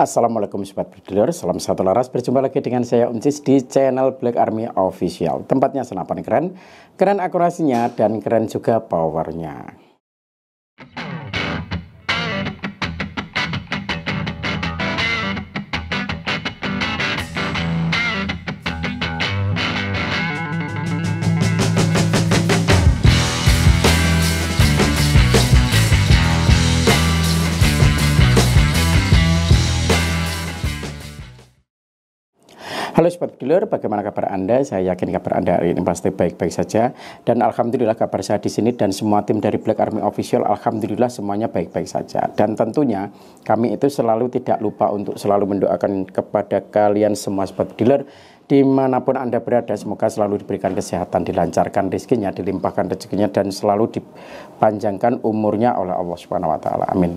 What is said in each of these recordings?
Assalamualaikum sobat Bridler, salam satu laras. Berjumpa lagi dengan saya Uncis di channel Black Army Official. Tempatnya senapan keren, keren akurasinya dan keren juga powernya. Halo Sobat Killer, bagaimana kabar Anda? Saya yakin kabar Anda hari ini pasti baik-baik saja dan Alhamdulillah kabar saya di sini dan semua tim dari Black Army Official Alhamdulillah semuanya baik-baik saja dan tentunya kami itu selalu tidak lupa untuk selalu mendoakan kepada kalian semua Sobat Killer dimanapun Anda berada semoga selalu diberikan kesehatan, dilancarkan rezekinya, dilimpahkan rezekinya dan selalu dipanjangkan umurnya oleh Allah Subhanahu wa taala. Amin.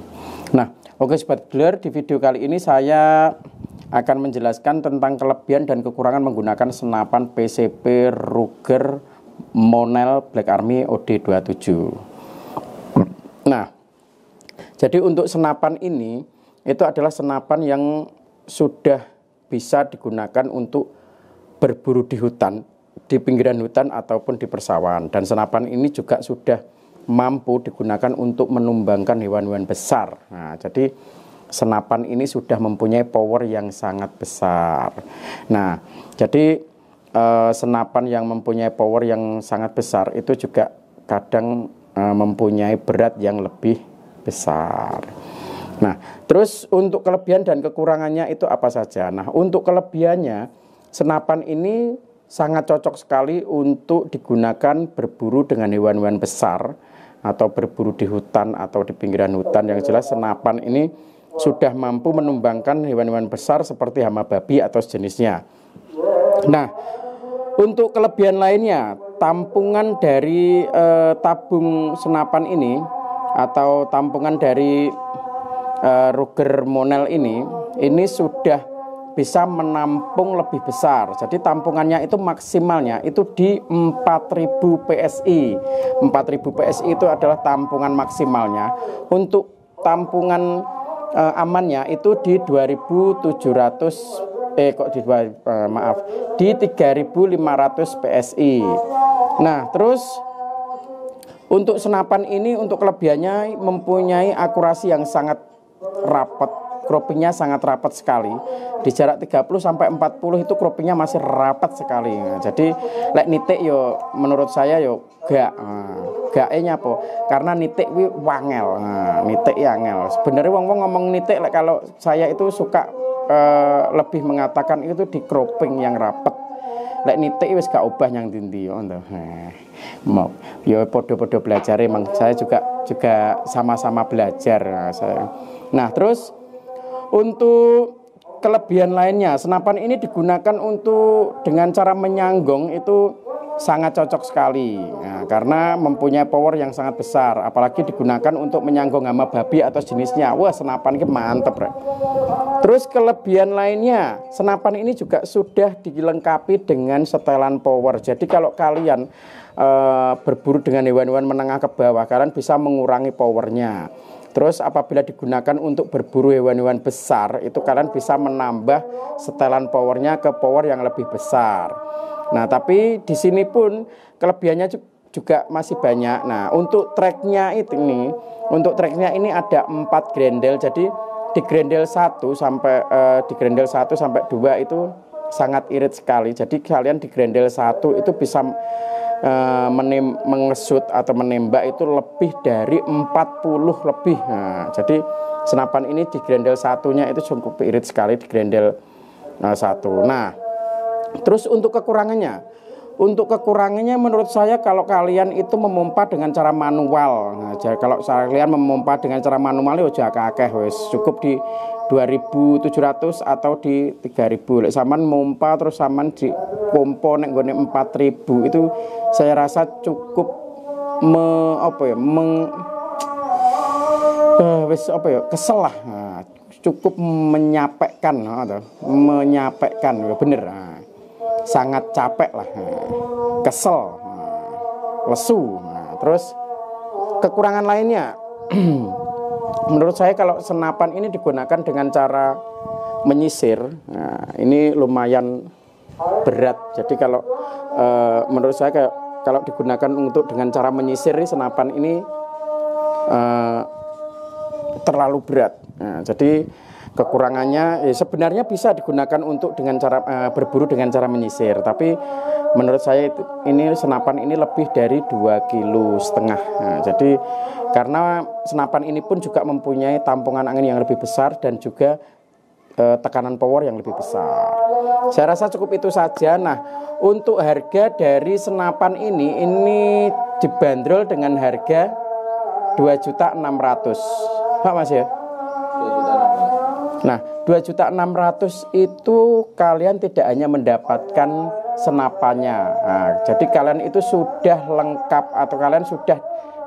Nah, oke Sobat Killer, di video kali ini saya akan menjelaskan tentang kelebihan dan kekurangan menggunakan senapan PCP Ruger Monel Black Army OD27. Nah, jadi untuk senapan ini itu adalah senapan yang sudah bisa digunakan untuk berburu di hutan, di pinggiran hutan ataupun di persawahan. Dan senapan ini juga sudah mampu digunakan untuk menumbangkan hewan-hewan besar. Nah, jadi senapan ini sudah mempunyai power yang sangat besar. Nah, jadi eh, senapan yang mempunyai power yang sangat besar itu juga kadang eh, mempunyai berat yang lebih besar. Nah, terus untuk kelebihan dan kekurangannya itu apa saja? Nah, untuk kelebihannya senapan ini sangat cocok sekali untuk digunakan berburu dengan hewan-hewan besar atau berburu di hutan atau di pinggiran hutan yang jelas senapan ini sudah mampu menumbangkan hewan-hewan besar seperti hama babi atau sejenisnya. Nah, untuk kelebihan lainnya, tampungan dari eh, tabung senapan ini atau tampungan dari eh, Ruger Monel ini, ini sudah bisa menampung lebih besar. Jadi tampungannya itu maksimalnya itu di 4000 PSI. 4000 PSI itu adalah tampungan maksimalnya. Untuk tampungan uh, amannya itu di 2700 eh kok di uh, maaf di 3500 PSI. Nah, terus untuk senapan ini untuk kelebihannya mempunyai akurasi yang sangat rapat Kropingnya sangat rapat sekali di jarak 30 sampai 40 itu croppingnya masih rapat sekali nah, jadi lek nitik yo menurut saya yo gak nah, gae po karena nitik wi wangel nah, nitik ya angel sebenarnya wong wong ngomong nitik lek kalau saya itu suka eh, lebih mengatakan itu di kroping yang rapat lek nitik wis gak ubah yang dindi yo nah, mau yo podo-podo belajar emang saya juga juga sama-sama belajar nah, saya nah terus untuk kelebihan lainnya, senapan ini digunakan untuk dengan cara menyanggong itu sangat cocok sekali nah, karena mempunyai power yang sangat besar apalagi digunakan untuk menyanggung hama babi atau jenisnya wah senapan ini mantep re. terus kelebihan lainnya senapan ini juga sudah dilengkapi dengan setelan power jadi kalau kalian e, berburu dengan hewan-hewan menengah ke bawah kalian bisa mengurangi powernya Terus apabila digunakan untuk berburu hewan-hewan besar, itu kalian bisa menambah setelan powernya ke power yang lebih besar. Nah, tapi di sini pun kelebihannya juga masih banyak. Nah, untuk tracknya itu ini, untuk tracknya ini ada empat grendel. Jadi di grendel 1 sampai uh, di grendel 1 sampai 2 itu sangat irit sekali. Jadi kalian di grendel 1 itu bisa Eh, menem, mengesut atau menembak itu lebih dari 40 lebih. Nah, jadi senapan ini di grendel satunya itu cukup irit sekali di grendel uh, eh, satu. Nah, terus untuk kekurangannya untuk kekurangannya menurut saya kalau kalian itu memompa dengan cara manual. Nah, jadi kalau kalian memompa dengan cara manual ya jaga akeh wes cukup di 2.700 atau di 3.000. Lek sampean mompa terus sampean di pompa nek nggone 4.000 itu saya rasa cukup me, apa ya meng uh, wes apa ya kesel lah. Nah, cukup menyampaikan, menyapekan nah, menyampaikan, ya bener. Nah sangat capek lah nah, kesel nah, lesu nah, terus kekurangan lainnya menurut saya kalau senapan ini digunakan dengan cara menyisir nah, ini lumayan berat jadi kalau eh, menurut saya kalau digunakan untuk dengan cara menyisir senapan ini eh, terlalu berat nah, jadi Kekurangannya eh, sebenarnya bisa digunakan untuk dengan cara eh, berburu dengan cara menyisir, tapi menurut saya ini senapan ini lebih dari 2 kilo setengah. Nah, jadi karena senapan ini pun juga mempunyai tampungan angin yang lebih besar dan juga eh, tekanan power yang lebih besar. Saya rasa cukup itu saja. Nah, untuk harga dari senapan ini ini dibanderol dengan harga 2.600. Pak Mas ya? Nah, 2.600 itu kalian tidak hanya mendapatkan senapannya. Nah, jadi kalian itu sudah lengkap atau kalian sudah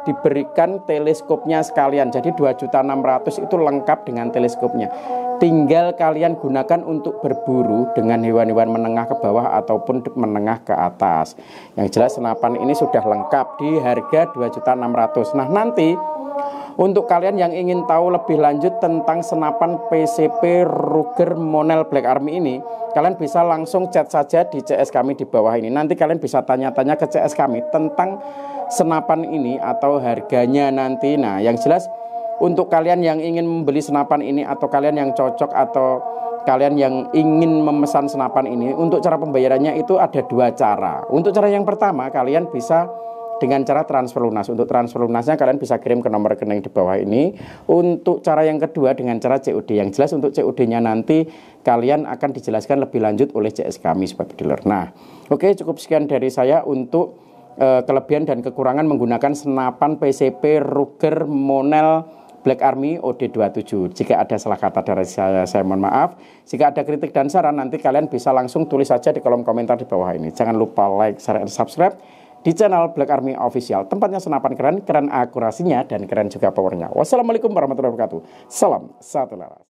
diberikan teleskopnya sekalian. Jadi 2.600 itu lengkap dengan teleskopnya. Tinggal kalian gunakan untuk berburu dengan hewan-hewan menengah ke bawah ataupun menengah ke atas. Yang jelas senapan ini sudah lengkap di harga 2.600. Nah, nanti untuk kalian yang ingin tahu lebih lanjut tentang senapan PCP Ruger Monel Black Army ini, kalian bisa langsung chat saja di CS kami di bawah ini. Nanti kalian bisa tanya-tanya ke CS kami tentang senapan ini atau harganya nanti. Nah, yang jelas untuk kalian yang ingin membeli senapan ini atau kalian yang cocok atau kalian yang ingin memesan senapan ini untuk cara pembayarannya itu ada dua cara. Untuk cara yang pertama kalian bisa dengan cara transfer lunas. Untuk transfer lunasnya kalian bisa kirim ke nomor rekening di bawah ini. Untuk cara yang kedua dengan cara COD. Yang jelas untuk COD-nya nanti kalian akan dijelaskan lebih lanjut oleh CS kami sebagai dealer. Nah, oke okay, cukup sekian dari saya untuk uh, kelebihan dan kekurangan menggunakan senapan PCP Ruger Monel Black Army OD27. Jika ada salah kata dari saya, saya mohon maaf. Jika ada kritik dan saran, nanti kalian bisa langsung tulis saja di kolom komentar di bawah ini. Jangan lupa like, share, dan subscribe di channel Black Army Official. Tempatnya senapan keren, keren akurasinya, dan keren juga powernya. Wassalamualaikum warahmatullahi wabarakatuh. Salam satu laras.